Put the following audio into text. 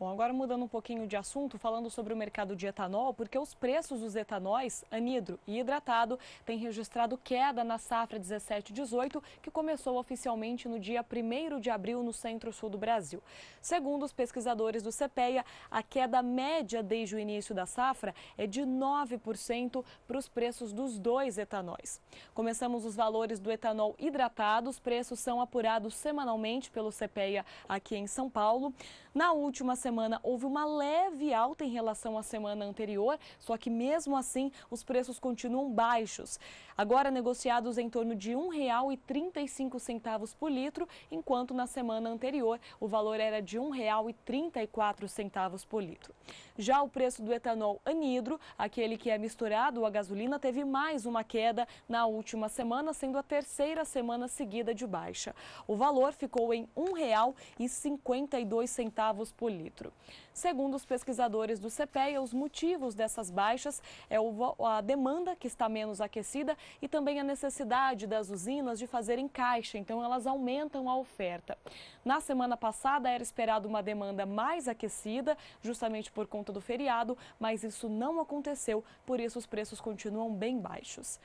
Bom, agora mudando um pouquinho de assunto, falando sobre o mercado de etanol, porque os preços dos etanóis, anidro e hidratado, têm registrado queda na safra 17-18, que começou oficialmente no dia 1 de abril no centro-sul do Brasil. Segundo os pesquisadores do CPEA, a queda média desde o início da safra é de 9% para os preços dos dois etanóis. Começamos os valores do etanol hidratado, os preços são apurados semanalmente pelo CPEA aqui em São Paulo. Na última semana, semana houve uma leve alta em relação à semana anterior, só que mesmo assim os preços continuam baixos. Agora negociados em torno de R$ 1,35 por litro, enquanto na semana anterior o valor era de R$ 1,34 por litro. Já o preço do etanol anidro, aquele que é misturado à gasolina, teve mais uma queda na última semana, sendo a terceira semana seguida de baixa. O valor ficou em R$ 1,52 por litro. Segundo os pesquisadores do CPEA, os motivos dessas baixas é a demanda que está menos aquecida e também a necessidade das usinas de fazerem caixa, então elas aumentam a oferta. Na semana passada era esperado uma demanda mais aquecida, justamente por conta do feriado, mas isso não aconteceu, por isso os preços continuam bem baixos.